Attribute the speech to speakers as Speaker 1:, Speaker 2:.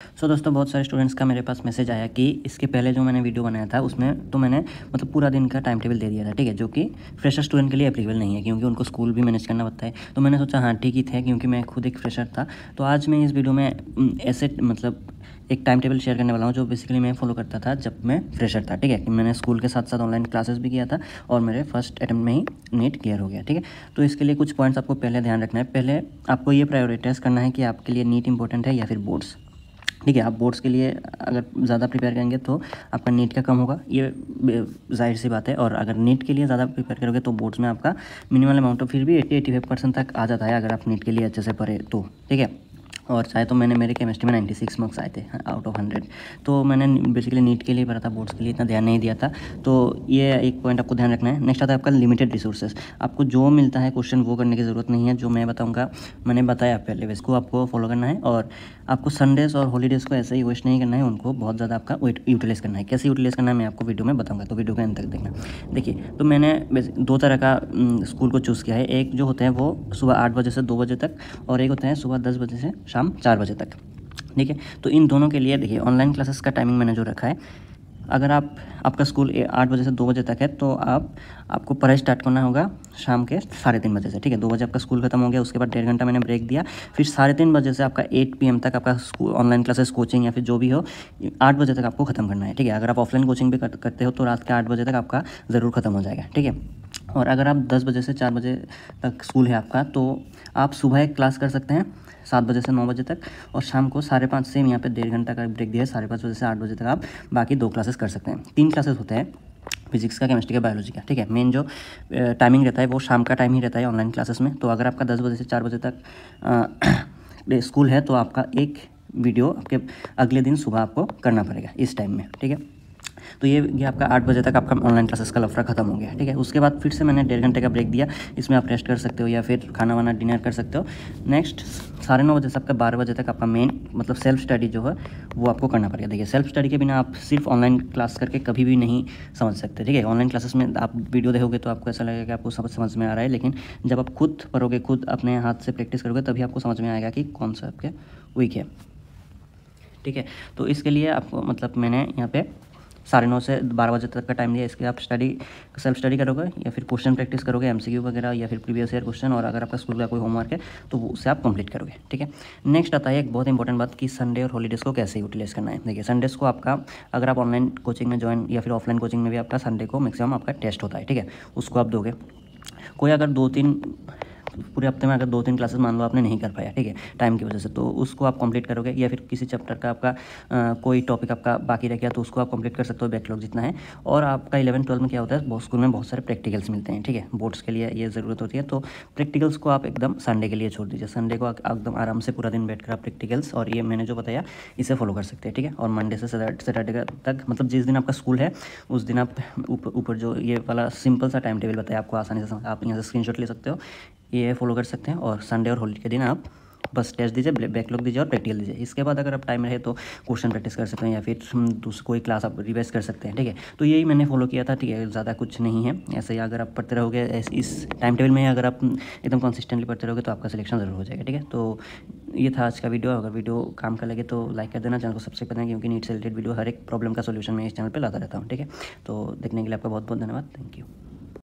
Speaker 1: सो so, दोस्तों बहुत सारे स्टूडेंट्स का मेरे पास मैसेज आया कि इसके पहले जो मैंने वीडियो बनाया था उसमें तो मैंने मतलब पूरा दिन का टाइम टेबल दे दिया था ठीक है जो कि फ्रेशर स्टूडेंट के लिए अप्रीवल नहीं है क्योंकि उनको स्कूल भी मैनेज करना पड़ता है तो मैंने सोचा हाँ ठीक ही थे क्योंकि मैं खुद एक फ्रेशर था तो आज मैं इस वीडियो में ऐसे मतलब एक टाइम टेबल शेयर करने वाला हूँ जो बेसिकली मैं फॉलो करता था जब मैं फ्रेशर था ठीक है कि मैंने स्कूल के साथ साथ ऑनलाइन क्लासेस भी किया था और मेरे फर्स्ट अटैम्प्ट में ही नीट क्लियर हो गया ठीक है तो इसके लिए कुछ पॉइंट्स आपको पहले ध्यान रखना है पहले आपको ये प्रायोरिटाइज़ करना है कि आपके लिए नीट इंपॉर्टेंट है या फिर बोर्ड्स ठीक है आप बोर्ड्स के लिए अगर ज़्यादा प्रिपेयर करेंगे तो आपका नीट का कम होगा ये जाहिर सी बात है और अगर नीट के लिए ज़्यादा प्रिपेयर करोगे तो बोर्ड्स में आपका मिनिमम अमाउंट तो फिर भी एट्टी एटी फाइव परसेंट तक आ जाता है अगर आप नीट के लिए अच्छे से पढ़े तो ठीक है और चाहे तो मैंने मेरे केमिस्ट्री में 96 मार्क्स आए थे आउट ऑफ हंड्रेड तो मैंने बेसिकली नीट के लिए पढ़ा था बोर्ड्स के लिए इतना ध्यान नहीं दिया था तो ये एक पॉइंट आपको ध्यान रखना है नेक्स्ट आता है आपका लिमिटेड रिसोर्सेज आपको जो मिलता है क्वेश्चन वो करने की ज़रूरत नहीं है जो मैं बताऊँगा मैंने बताया पहले इसको आपको फॉलो करना है और आपको संडेज़ और हॉलीडेज़ को ऐसे ही वेस्ट नहीं करना है उनको बहुत ज़्यादा आपका यूटिलाइज़ करना है कैसे यूटिलाइज़ करना है मैं आपको वीडियो में बताऊँगा तो वीडियो के अंत तक देखना देखिए तो मैंने दो तरह का स्कूल को चूज़ किया है एक जो होते हैं वो सुबह आठ बजे से दो बजे तक और एक होता है सुबह दस बजे से शाम चार बजे तक ठीक है तो इन दोनों के लिए देखिए ऑनलाइन क्लासेस का टाइमिंग मैंने जो रखा है अगर आप आपका स्कूल आठ बजे से दो बजे तक है तो आप आपको पढ़ाई स्टार्ट करना होगा शाम के साढ़े तीन बजे से ठीक है दो बजे आपका स्कूल खत्म हो गया उसके बाद डेढ़ घंटा मैंने ब्रेक दिया फिर साढ़े तीन बजे से आपका एट पी तक आपका स्कूल ऑनलाइन क्लासेस कोचिंग या फिर जो भी हो आठ बजे तक आपको खत्म करना है ठीक है अगर आप ऑफलाइन कोचिंग भी करते हो तो रात के आठ बजे तक आपका ज़रूर खत्म हो जाएगा ठीक है और अगर आप 10 बजे से 4 बजे तक स्कूल है आपका तो आप सुबह एक क्लास कर सकते हैं सात बजे से नौ बजे तक और शाम को साढ़े पाँच सेम यहाँ पे डेढ़ घंटा का ब्रेक दिया है साढ़े पाँच बजे से आठ बजे तक आप बाकी दो क्लासेस कर सकते हैं तीन क्लासेस होते हैं फिजिक्स का केमिस्ट्री का बायोलॉजी का ठीक है मेन जो टाइमिंग रहता है वो शाम का टाइम ही रहता है ऑनलाइन क्लासेस में तो अगर आपका दस बजे से चार बजे तक स्कूल है तो आपका एक वीडियो आपके अगले दिन सुबह आपको करना पड़ेगा इस टाइम में ठीक है तो ये ये आपका आठ बजे तक आपका ऑनलाइन क्लासेस का लफड़ा खत्म हो गया ठीक है उसके बाद फिर से मैंने डेढ़ घंटे का ब्रेक दिया इसमें आप रेस्ट कर सकते हो या फिर खाना वाना डिनर कर सकते हो नेक्स्ट साढ़े नौ बजे से आपका बारह बजे तक आपका मेन मतलब सेल्फ स्टडी जो है वो आपको करना पड़ेगा देखिए सेल्फ स्टडी के बिना आप सिर्फ ऑनलाइन क्लास करके कभी भी नहीं समझ सकते ठीक है ऑनलाइन क्लासेस में आप वीडियो देखोगे तो आपको ऐसा लगेगा कि आपको समझ समझ में आ रहा है लेकिन जब आप खुद पढ़ोगे खुद अपने हाथ से प्रैक्टिस करोगे तभी आपको समझ में आएगा कि कौन सा आपके वीक है ठीक है तो इसके लिए आपको मतलब मैंने यहाँ पे साढ़े नौ से बारह बजे तक का टाइम दिया इसके आप स्टडी सेल्फ स्टडी करोगे या फिर क्वेश्चन प्रैक्टिस करोगे एमसीक्यू वगैरह या फिर प्रीवियस ईयर क्वेश्चन और अगर आपका स्कूल का कोई होमवर्क है तो वो उसे आप कंप्लीट करोगे ठीक है नेक्स्ट आता है एक बहुत इंपॉर्टेंट बात कि संडे और हॉलीडेज़ को कैसे यूटिलाइज करना है देखिए संडेज़ को आपका अगर आप ऑनलाइन कोचिंग में ज्वाइन या फिर ऑफलाइन कोचिंग में भी आपका संडे को मैक्सिमम आपका टेस्ट होता है ठीक है उसको आप दोगे कोई अगर दो तीन पूरे हफ्ते में अगर दो तीन क्लासेस मान लो आपने नहीं कर पाया ठीक है टाइम की वजह से तो उसको आप कंप्लीट करोगे या फिर किसी चैप्टर का आपका आ, कोई टॉपिक आपका बाकी रह गया तो उसको आप कंप्लीट कर सकते हो बैकलॉग जितना है और आपका इलेवन ट्वेल्व में क्या होता है बहुत स्कूल में बहुत सारे प्रैक्टिकल्स मिलते हैं ठीक है बोर्ड्स के लिए ये ज़रूरत होती है तो प्रैक्टिकल्स को आप एकदम संडे के लिए छोड़ दीजिए संडे को एकदम आराम से पूरा दिन बैठकर आप प्रैक्टिकल्स और ये मैंने जो बताया इसे फॉलो कर सकते हैं ठीक है और मंडे से सैटरडे तक मतलब जिस दिन आपका स्कूल है उस दिन आप ऊपर जो ये वाला सिंपल सा टाइम टेबल बताया आपको आसानी से आप यहाँ से स्क्रीन ले सकते हो ये फॉलो कर सकते हैं और संडे और होली के दिन आप बस टेस्ट दीजिए बैकलॉग दीजिए और प्रैक्टिकल दीजिए इसके बाद अगर आप टाइम रहे तो क्वेश्चन प्रैक्टिस कर सकते हैं या फिर दूसरी कोई क्लास आप रिवाइज कर सकते हैं ठीक है तो यही मैंने फॉलो किया था ठीक है ज़्यादा कुछ नहीं है ऐसे ही अगर आप पढ़ते रहोगे इस टाइम टेबल में अगर आप एकदम कंसिस्टेंटली पढ़ते रहोगे तो आपका सिलेक्शन ज़रूर हो जाएगा ठीक है तो ये था आज का वीडियो अगर वीडियो काम का लगे तो लाइक कर देना चैनल को सब्सक्राइब करना क्योंकि नीट से रिलेटेड वीडियो हर एक प्रॉब्लम का सोल्यूशन मैं इस चैनल पर लाता रहता हूँ ठीक है तो देखने के लिए आपका बहुत बहुत धन्यवाद थैंक यू